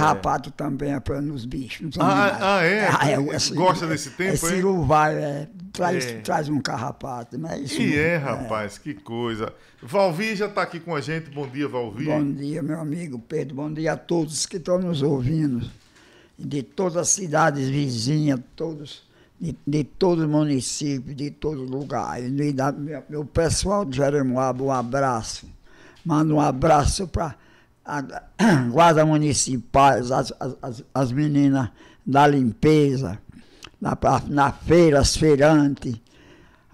Carrapato também é para nos bichos. Nos ah, ah, ah, é? Ah, é, é Gosta é, desse tempo? É ciruvai, é, traz, é. traz um carrapato. Mas é isso, e é, é, rapaz, que coisa. Valvir já está aqui com a gente. Bom dia, Valvir. Bom dia, meu amigo Pedro. Bom dia a todos que estão nos ouvindo. De todas as cidades vizinhas, todos, de, de os municípios, de todos os lugares. meu, meu pessoal de Jeremoabo, um abraço. Manda um abraço para a guarda municipal, as, as, as meninas da limpeza, na, na feira, as feirantes,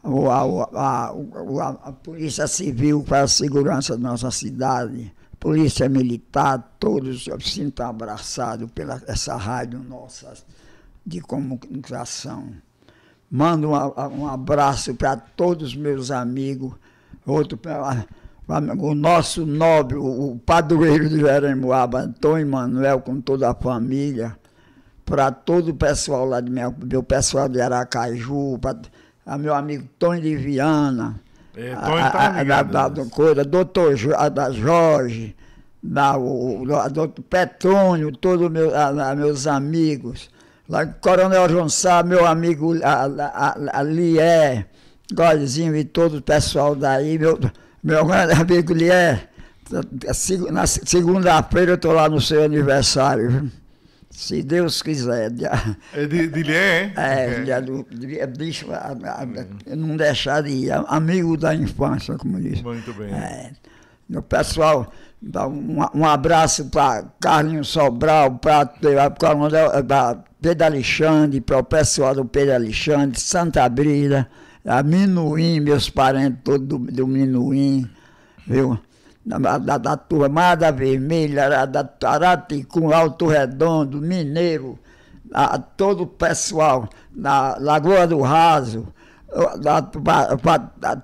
a, a, a, a polícia civil para a segurança da nossa cidade, polícia militar, todos eu sinto abraçado pela essa rádio nossa de comunicação. Mando um, um abraço para todos meus amigos, outro para o nosso nobre, o padroeiro de Jeremoaba, Antônio Manuel, com toda a família, para todo o pessoal lá de meu, meu pessoal de Aracaju, para meu amigo Tony de Viana, é, tá a, coisa, doutor da Jorge, da, o, a, doutor Petrônio, todos meu, meus amigos, lá, Coronel Jonsá, meu amigo a, Godzinho e todo o pessoal daí, meu meu grande amigo Lier, é, é na segunda-feira eu estou lá no seu aniversário, viu? Se Deus quiser. É de, de Lier, hein? É, é. De, é bicho, não deixar de ir. Amigo da infância, como diz. Muito bem. É. pessoal, um, um abraço para Carlinhos Sobral, para Pedro Alexandre, para o pessoal do Pedro Alexandre, Santa Brida a Minuim, meus parentes todos do, do Minuim, viu? Da, da, da Turmada Vermelha, da Araticum, Alto Redondo, Mineiro, a, todo o pessoal da Lagoa do Raso, da,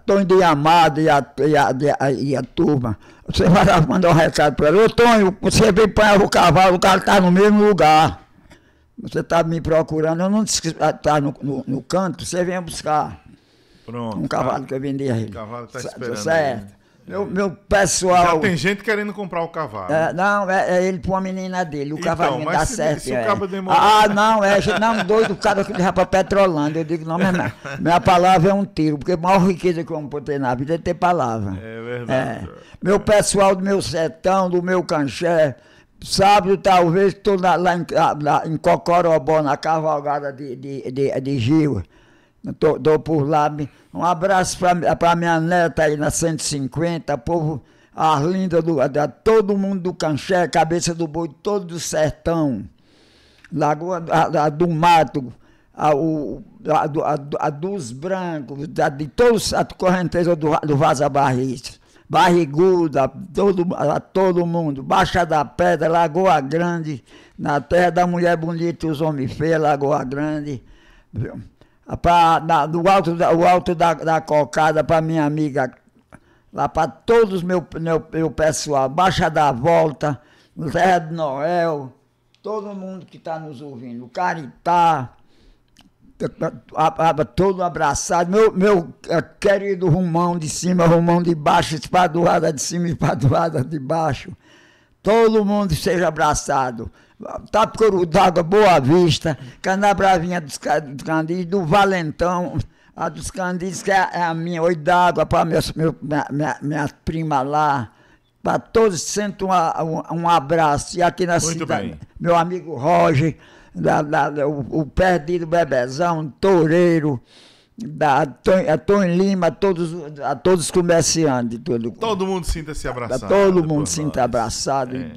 Tonho de Amado e a, e, a, e, a, e a turma. Você vai mandar um recado para ele. Ô Tonho, você veio para o cavalo, o cara está no mesmo lugar. Você está me procurando, eu não disse que está tá no, no, no canto, você vem buscar. Pronto. Um cavalo tá. que eu vendi a ele. O cavalo está esperando. Certo. Meu, é. meu pessoal. Já tem gente querendo comprar o cavalo. É, não, é, é ele para uma menina dele. O então, me dá se, certo. Se é. Ah, não, é. Não, doido, o cara que leva pra Petrolândia. Eu digo, não, minha, minha palavra é um tiro, porque a maior riqueza que eu vou ter na vida é ter palavra. É verdade. É. Meu pessoal do meu sertão, do meu canché. Sábado, talvez, estou lá, lá, em, ah, em Cocorobó, na cavalgada de, de, de, de Gil. Dou, por lá. Um abraço para minha neta aí na 150, povo Arlinda, do, da, todo mundo do Canché, Cabeça do Boi, todo do Sertão, Lagoa a, a do Mato, a, o, a, dos Brancos, de todos, a correnteza do, do Vaza Barris, Barriguda, todo, a todo mundo, Baixa da Pedra, Lagoa Grande, na terra da mulher bonita e os homens feios, Lagoa Grande, viu? pra, da, do alto, da, o alto da, da cocada para minha amiga, lá para todos meu, meu, meu pessoal, Baixa da Volta, Zé de Noel, todo mundo que está nos ouvindo, Caritá, todo abraçado, meu, meu é, querido Rumão de cima, Rumão de baixo, espadoada de cima, espadoada de baixo, Todo mundo seja abraçado. Tapcuru tá d'água, Boa Vista, Canabravinha é dos, dos Candidos, do Valentão, a dos Candidos, que é, é a minha, oi d'água para meus, meu, minha, minha, prima lá. Para todos, sinto um, um, abraço. E aqui na Muito cidade, bem. meu amigo Roger, da, da, o, o perdido Bebezão, Toureiro da, a, Tom, a Tom Lima, a todos, a todos os comerciantes. Todo, todo mundo sinta-se abraçado. todo mundo sinta abraçado. É.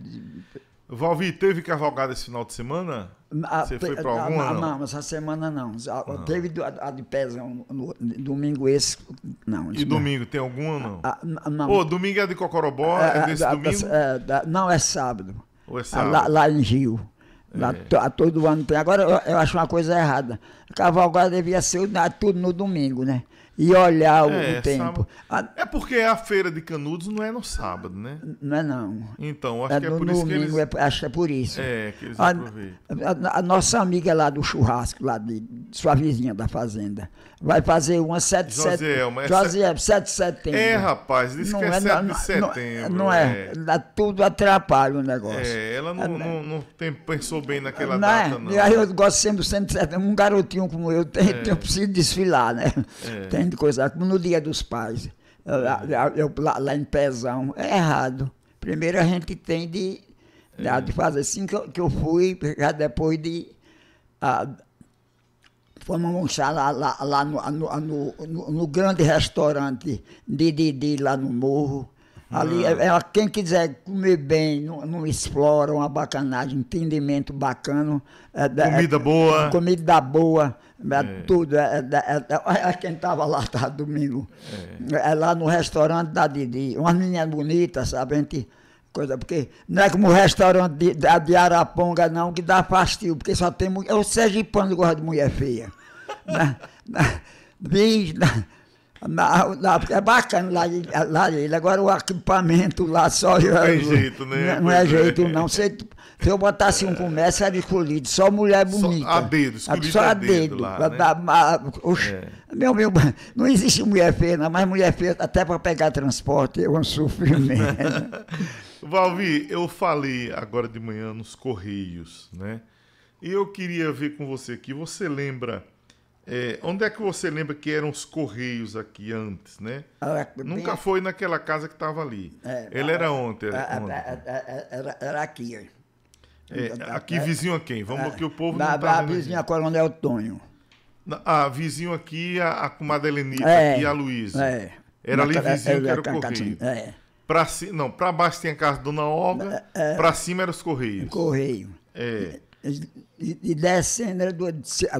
Valvi, teve cavalgada esse final de semana? A, ah, Você foi para alguma? Ah, não, não, essa semana não. não. Ah. Teve a, a de Pezão, no, domingo esse, não. E domingo, não. tem alguma não? A, não. domingo é de Cocorobó, é, é, é desse é, domingo? É, não, é sábado. Ou é sábado? Lá, lá em Rio. É. A, todo ano tem. Agora eu, eu, acho uma coisa errada. A cavalgada devia ser tudo no domingo, né? e olhar é, o tempo. Sábado... É porque a feira de Canudos não é no sábado, né? Não é não. Então, acho é que é por domingo, isso que eles... é, Acho que é por isso. É, que eles a, a, a, nossa amiga lá do churrasco, lá de sua vizinha da fazenda, vai fazer uma 7 de setembro. José, 7 é de setembro. É, rapaz, diz não que é, é de setembro. Não, não é. é. Tudo atrapalha o negócio. É, ela não, é, não, né? não tem, pensou bem naquela não é? data, não. Aí eu gosto sempre do 7 de setembro. Um garotinho como eu tem, é. tem, preciso desfilar, né? É. Tem gente coisa como no Dia dos Pais, lá, lá, lá em Pezão. É errado. Primeiro a gente tem de, de é. fazer assim que eu, que eu fui, já depois de. Ah, fomos almoçar lá, lá, lá no, no, no, no, grande restaurante de Didi, lá no Morro. Ali, ela, ah. é, é, quem quiser comer bem, não, não explora uma bacanagem, entendimento bacana. É, é, comida é, boa. Comida boa, é, tudo. É, quem estava lá tá, domingo. É. lá no restaurante da Didi. Uma menina bonita, sabe? A gente, coisa, porque não é como o restaurante de, de, Araponga, não, que dá fastio, porque só tem mulher. Eu pano gosta de mulher feia. né? né? né? Na, lá, é bacana lá, lá ele. Agora o equipamento lá só. Não é jeito, né? Não, não é, é jeito, não. Se, se eu botasse um comércio, era escolhido. Só mulher bonita. Só a dedo, escolhido Só a dedo. Lá, né? É. meu, meu, não existe mulher feia, não, mas mulher feia, até para pegar transporte, eu sofri mesmo. Valvi, eu falei agora de manhã nos Correios, né? E eu queria ver com você aqui. Você lembra é, onde é que você lembra que eram os correios aqui antes, né? Ah, é, Nunca bem... foi naquela casa que estava ali. É, Ele era é, ontem. Era, é, onde? era, era aqui. É, aqui vizinho a quem? Vamos que o povo da, não tá vizinho a Coronel Tonho. Ah, vizinho aqui a, a comadre Helenita é, e a Luísa. É. Era ali vizinho que era o correio. É. Pra, não, para baixo tinha a casa da Dona Olga, para cima eram os correios. Correio. É. E descendo era do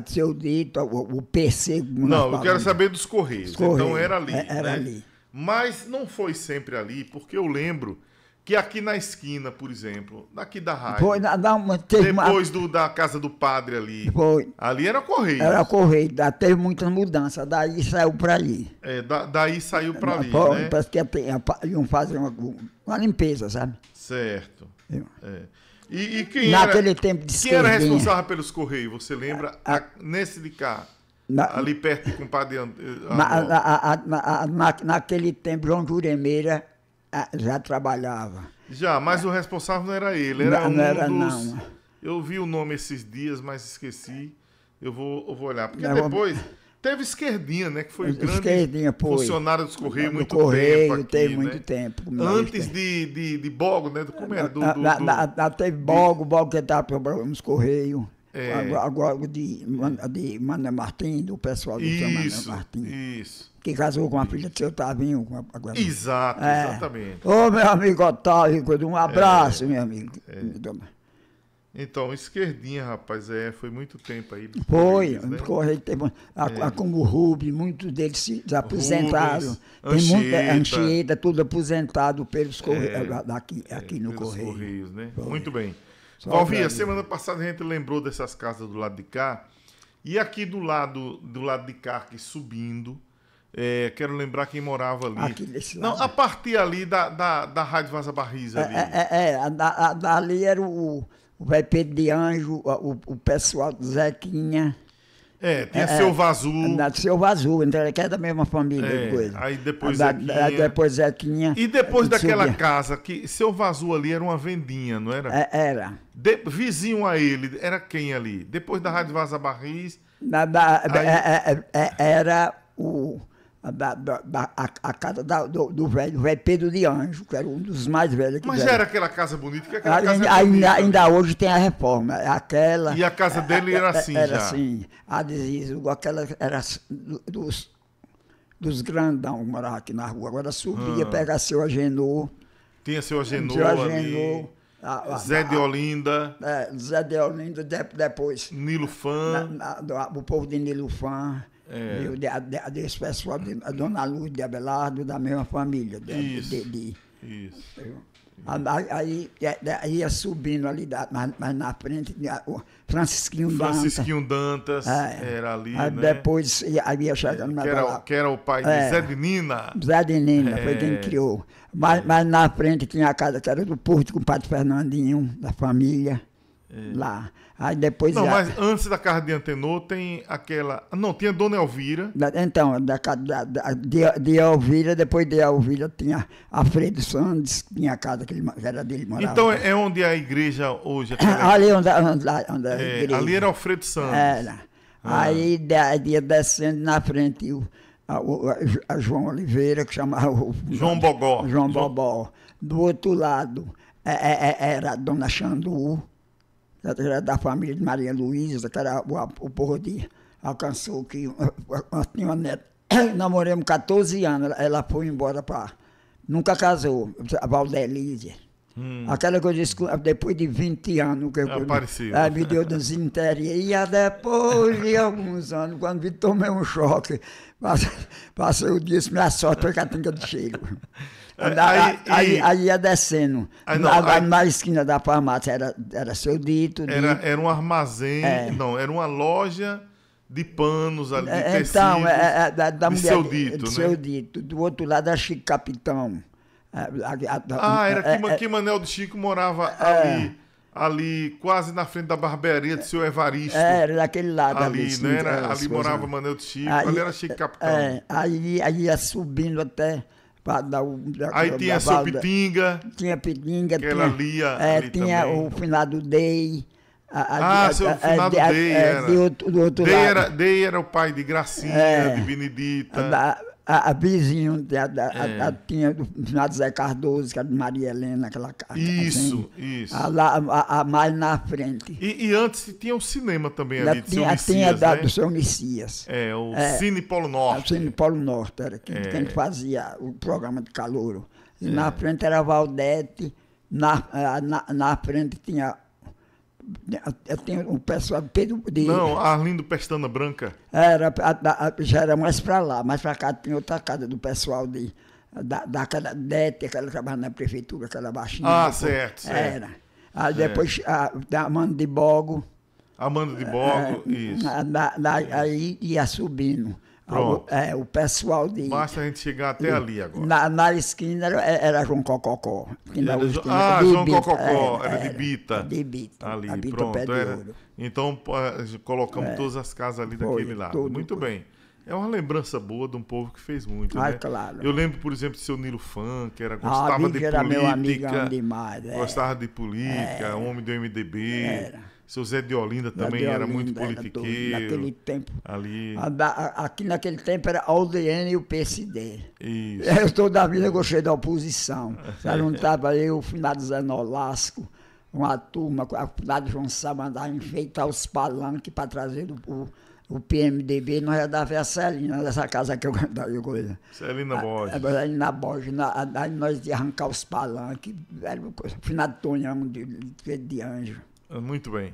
seu dito, o, o percebo. Não, eu quero saber dos Correios. Correios. Então era ali. É, era né? ali. Mas não foi sempre ali, porque eu lembro que aqui na esquina, por exemplo, daqui da rádio. Foi, na, na, depois uma... do, da casa do padre ali. Foi. Ali era correio. Era correio, teve muitas mudanças, daí saiu para ali. É, da, daí saiu para ali. Foi, né? Parece que é, é, iam fazer uma, uma limpeza, sabe? Certo. É. E, e quem Naquele era, tempo de Quem era responsável pelos Correios? Você lembra? A, a, nesse de cá, na, ali perto de compadre... Eh, na, na, na, naquele tempo, João Juremeira já trabalhava. Já, mas o responsável não era ele, era não, um não era, dos... Não. Eu vi o nome esses dias, mas esqueci. Eu vou, eu vou olhar, porque não, depois... Vou... Teve esquerdinha, né? Que foi o grande funcionário dos Correios do muito Correio, tempo. Aqui, teve muito né? tempo. É Antes né? de, de, de, Bogo, né? Do, como é? teve Bogo, Bogo que estava trabalhando nos Correios. É. Agora, de, de Mané Martins, do pessoal do isso, Martins. Isso. Que casou com a filha do seu Tavinho. Com a, agora, Exato, é. exatamente. Ô, meu amigo Otávio, um abraço, é. meu amigo. É. Então, esquerdinha, rapaz, é, foi muito tempo aí. Foi, né? correto. A, é. a, como Rubi, Rubem, muitos deles se aposentaram. Rubens, tem muita Anchieta, tudo aposentado pelos é, correios, é, aqui, aqui é, no Correio. Correios, né? Foi. Muito bem. Só semana passada a gente lembrou dessas casas do lado de cá. E aqui do lado, do lado de cá, aqui subindo, é, quero lembrar quem morava ali. Aqui lado. Não, a partir ali da, da, da Rádio Vaza Barris. É, ali. É, é, é a, a, dali era o o velho Pedro de Anjo, o, o pessoal do Zequinha. É, tinha é, seu Vazu. Seu Vazu, então é que é da mesma família. É, coisa. Aí depois da, Zequinha. Da, depois Zequinha. E depois daquela subia. casa, que seu Vazu ali era uma vendinha, não era? É, era. De, vizinho a ele, era quem ali? Depois da Rádio Vaza Barris. da, aí... é, é, é era o a, a, a casa da, do, do, velho, velho Pedro de Anjo, que era um dos mais velhos. Mas já era aquela casa bonita? Que aquela ainda, casa é ainda, bonita. Né? ainda hoje tem a reforma. É aquela, e a casa dele era é, assim Era já. assim. A aquela era dos, dos grandão que morava aqui na rua. Agora subia, hum. Ah. pegava seu Agenor. Tinha seu Agenor, seu Agenor ali. A, a, Zé de Olinda. É, Zé de Olinda, de, depois. Nilufan. o povo de Nilufan. É. Viu? De, de, desse pessoal, de, a dona Luz de Abelardo, da mesma família. De, isso. De, isso. Aí, é, é, aí, ia subindo ali, mas, mas na frente, tinha o Francisquinho, Dantas. Francisquinho Dantas. Dantas é. era ali. Aí né? depois aí ia chegando é, na que era, que era o pai é. de Zé de Nina. Zé de Nina, é. foi quem criou. Mas, mas na frente tinha a casa que era do Porto com o Padre Fernandinho, da família. É. Lá. Aí depois. Não, já... mas antes da casa de Antenor tem aquela. Não, tinha Dona Elvira. Da, então, da, da, da, de, de Elvira, depois de Elvira tinha Alfredo Sandes, tinha a casa que, ele, era dele morava. Então é, é onde a igreja hoje. ali onde, onde, onde a é, igreja. Ali era Alfredo Sandes. Era. Ah. Aí de, descendo na frente o, a, a João Oliveira, que chamava o, João Bogó. João Bobó. Do outro lado é, é, era a Dona Xandu era da família de Maria Luísa, que era o, o povo de alcançou que tinha uma neta. Namoramos 14 anos, ela foi embora para. Nunca casou, a Valdelízia. Hum. Aquela que eu disse, depois de 20 anos que eu é Ela me deu desinteria. E depois de alguns anos, quando me tomei um choque, passei, passei o dia, minha sorte foi que a tinga de cheiro. É, aí, aí, aí, ia descendo. Aí, ah, não, na, na, esquina da farmácia era, era seu dito. Né? Era, dito. era um armazém, é. não, era uma loja de panos ali, é, de então, tecidos, Então, é, é, da, mulher, seu dito, né? seu dito. Do outro lado era Chico Capitão. É, ah, era que, que Manel de Chico morava ali ali quase na frente da barbearia do seu Evaristo. era daquele lado ali. Ali, né? Era, ali morava Manel de Chico, aí, ali era Chico Capitão. É, aí, aí ia subindo até para dar Aí tinha a seu Pitinga. Tinha Pitinga, tinha. Lia, é, tinha também. o finado Dei. A, a, ah, seu finado a, Dei. É, era. De outro, do outro Dei, lado. Era, day era o pai de Gracinha, é, de Benedita a, a vizinha da, da, é. a, tinha do final Zé Cardoso, que era é de Maria Helena, aquela casa. Isso, assim, isso. A, a, a, mais na frente. E, e, antes tinha um cinema também ali, do tinha, Messias, tinha a né? do seu Messias. É, o é, Cine Polo Norte. É, o Cine Polo Norte, era é. quem é. fazia o programa de calouro. E na frente era Valdete, na, na, na frente tinha eu tenho o pessoal Pedro de, Não, Arlindo Pestana Branca. Era, a, a, já era mais para lá, mais para cá tinha outra casa do pessoal de, da, daquela DET, que ela trabalhava na prefeitura, aquela baixinha. Ah, certo, certo. Era. Aí ah, certo. depois a, da Amanda de Bogo. Amanda de Bogo, é, isso. Da, da, é. Aí ia subindo. Pronto. é, o pessoal de. Basta a gente chegar até de, ali agora. Na, na esquina era, era João Cococó. Era, ah, João Bita, Cococó, era, é, era, de é, Bita. De Bita. Tá ali, Bita pronto. Era, então é, colocamos é. todas as casas ali Foi, daquele lado. Tudo, Muito tudo. bem. É uma lembrança boa de um povo que fez muito. Ah, né? claro. Eu lembro, por exemplo, do seu Nilo Fan, que era, ah, gostava ah, de era política. Meu amigão demais, é. Gostava de política, homem do MDB. Era seu Zé de Olinda também de Olinda, era muito politiqueiro. Era naquele tempo. Ali. aqui naquele tempo era a UDN e o PSD. Isso. É, eu toda a vida gostei da oposição. Já não estava eu, o finado Zé Nolasco, uma turma, a finado João Sá mandava enfeitar os palanques para trazer o, o PMDB, nós já dava a Celina, dessa casa que eu cantava Celina Borges. Celina Borges, aí nós de arrancar os palanques, era o coisa. Finado Tonhão, de, de, de anjo. É, muito bem.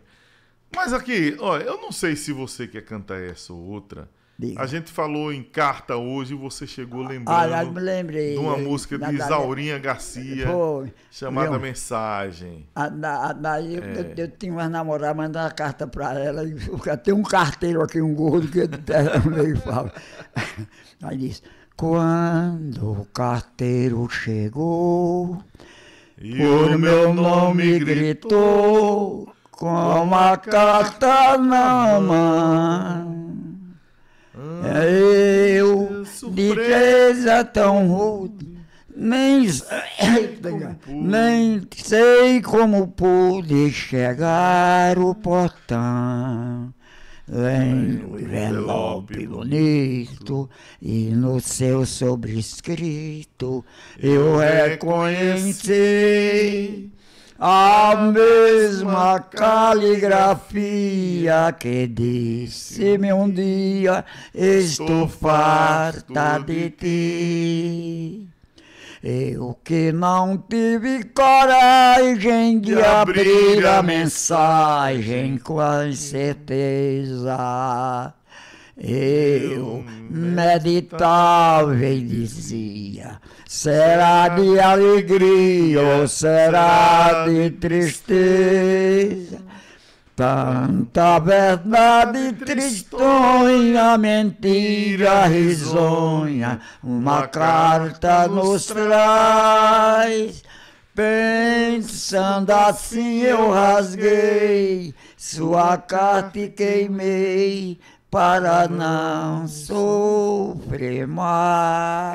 Mas aqui, olha, eu não sei se você quer cantar essa ou outra. Diga. A gente falou em carta hoje e você chegou ah, lembrando ah, lembrei, de uma eu, música de Isaurinha Garcia foi, chamada Mensagem. A, a, é. eu, eu, tinha uma namorada, mandava uma carta para ela, e tem um carteiro aqui, um gordo, que é meio fala. Aí disse, quando o carteiro chegou, e Por meu nome gritou com a carta na mão. É eu, de presa tão rude, nem, nem sei como pude chegar o portão em um envelope bonito e no seu sobrescrito eu reconheci a mesma caligrafia que disse-me um dia: Estou farta de ti. Eu que não tive coragem de, de abrir, abrir a mensagem com a certeza. Eu meditava e dizia: será de alegria ou será de tristeza? Tanta tá, tá verdade tristonha, mentira risonha, uma carta nos traz. Pensando assim eu rasguei sua carta e queimei para não sofrer.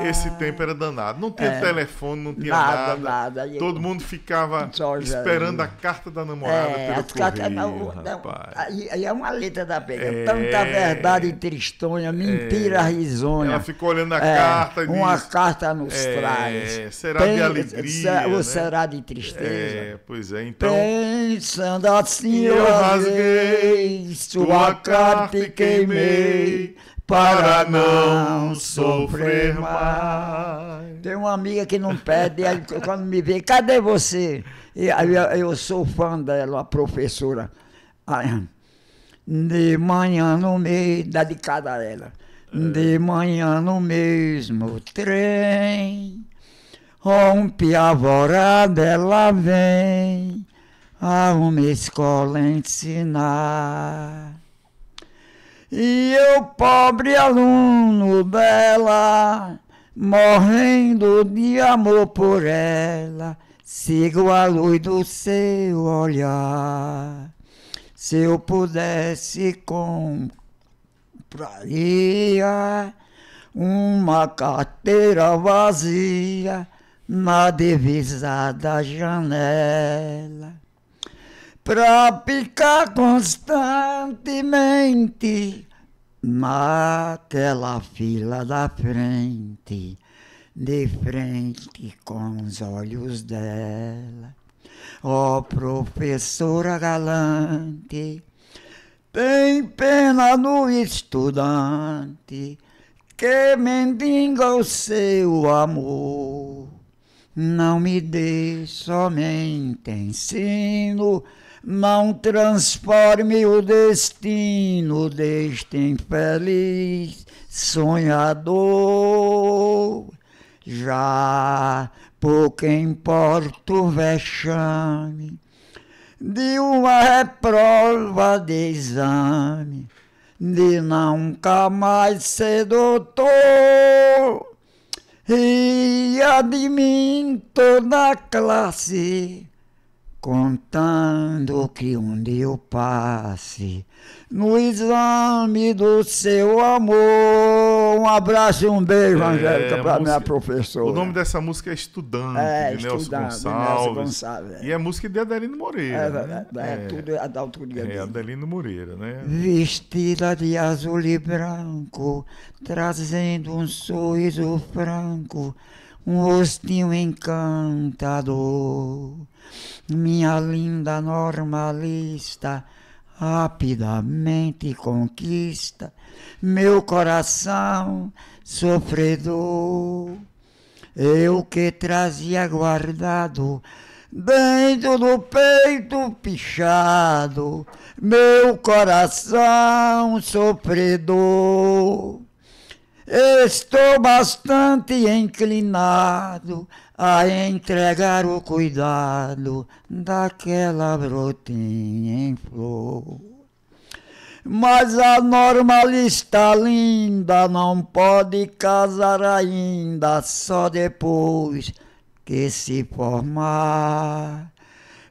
Esse tempo era danado. Não tinha é. telefone, não tinha nada. nada. nada. Todo mundo ficava esperando a carta da namorada é, pelo cartas, é não, não, aí, é uma letra da pega. É, é. Tanta verdade tristonha, mentira é. risonha. Ela ficou olhando a é, carta e Uma diz, carta nos traz. Será de alegria, Ou né? será de tristeza. pois é, então... Pensando assim eu rasguei, sua carta e queimei para não sofrer mais. Tem uma amiga que não pede, aí, quando me vê, cadê você? E aí eu, sou fã dela, a professora. Aí, de manhã no meio, dedicada a ela. De é. manhã no mesmo trem, rompe a vorada, ela vem a uma escola ensinar. E eu, pobre aluno dela, morrendo de amor por ela, sigo a luz do seu olhar. Se eu pudesse compraria uma carteira vazia na divisa da janela para picar constantemente naquela fila da frente, de frente com os olhos dela. Ó oh, professora galante, tem pena do estudante que mendiga o seu amor. Não me dê somente ensino não transforme o destino deste infeliz sonhador. Já pouco importa o vexame de uma reprova de exame, de nunca mais ser doutor. Ria de mim toda classe contando que um dia eu passe no exame do seu amor. Um abraço e um beijo, é, Angélica, para minha professora. O nome dessa música é Estudante, é, de Nelson né, Gonçalves. Nelson Gonçalves é. E é música de Adelino Moreira. É, né? é, é, tudo a é da autoria é, dele. É, Adelino Moreira, né? Vestida de azul e branco, trazendo um sorriso franco um rostinho encantador, minha linda normalista rapidamente conquista meu coração sofredor. Eu que trazia guardado dentro do peito pichado meu coração sofredor. Estou bastante inclinado a entregar o cuidado daquela brotinha em flor. Mas a normalista linda não pode casar ainda, só depois que se formar.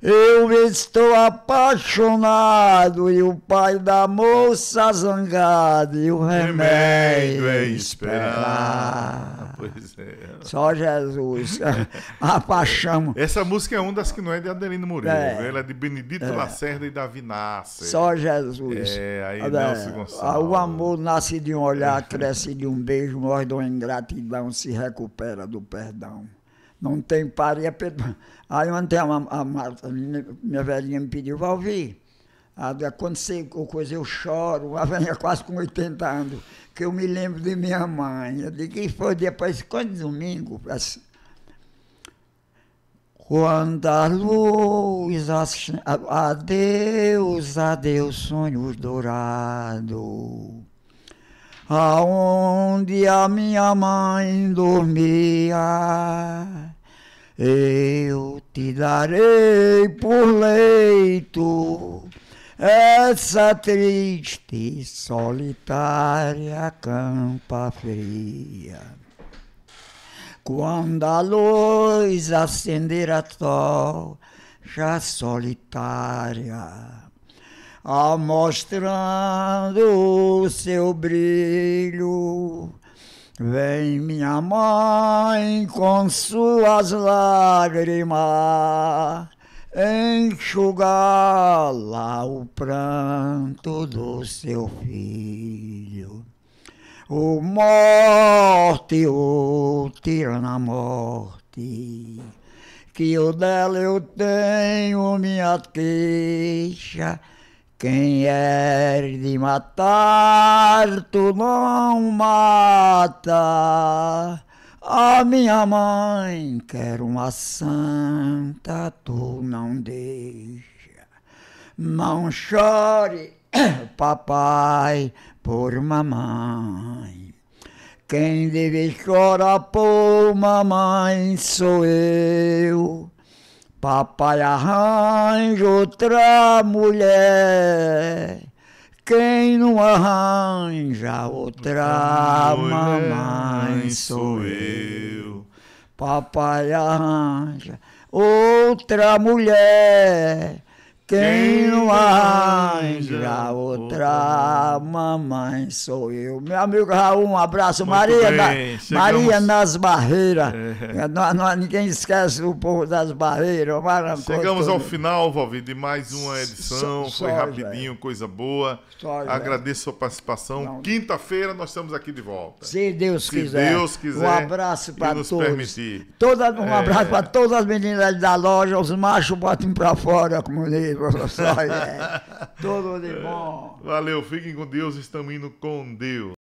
Eu estou apaixonado e o pai da moça zangado e o remédio, remédio é, é esperar. Pois é. Só Jesus. a paixão. Essa música é uma das que não é de Adelino Moreira, é. Né? ela é de Benedito é. Lacerda e Davi Nasser. Só Jesus. É, aí Nelson Gonçalves. O amor nasce de um olhar, cresce de um beijo, morre de uma ingratidão, se recupera do perdão não tem par. É Aí ontem a, a Marta, minha velhinha, me pediu para ouvir. Ah, quando coisa, eu choro, a velhinha é quase com 80 anos, que eu me lembro de minha mãe. Eu digo, que foi depois, quando domingo? Assim, quando a luz, adeus, adeus, sonhos dourados aonde a minha mãe dormia. Eu te darei por leito essa triste solitária campa fria. Quando a luz acender a tocha solitária amostrando o seu brilho. Vem minha mãe com suas lágrimas enxugar lá o pranto do seu filho. O morte, o tirana morte, que o dela eu tenho minha queixa quem é de matar, tu não mata. A minha mãe quer uma santa, tu não deixa. Não chore, papai, por mamãe. Quem deve chorar por mamãe sou eu. Papai arranja outra mulher. Quem não arranja outra mamãe sou eu. Papai arranja outra mulher. Quem não arranja outra mamãe sou eu. Meu amigo Raul, um abraço. Muito Maria, bem, na, Maria nas Barreiras. É. Não, é, não, ninguém esquece o povo das Barreiras. Chegamos ao final, Valvir, de mais uma edição. Só, Foi só, rapidinho, véio. coisa boa. Só, Agradeço sua participação. Quinta-feira nós estamos aqui de volta. Se Deus Se quiser. Deus quiser. Um abraço para todos. Permitir. Toda, um é. abraço para todas as meninas da loja, os machos botem para fora, como eles professor. tudo de bom. Valeu, fiquem com Deus, estamos indo com Deus.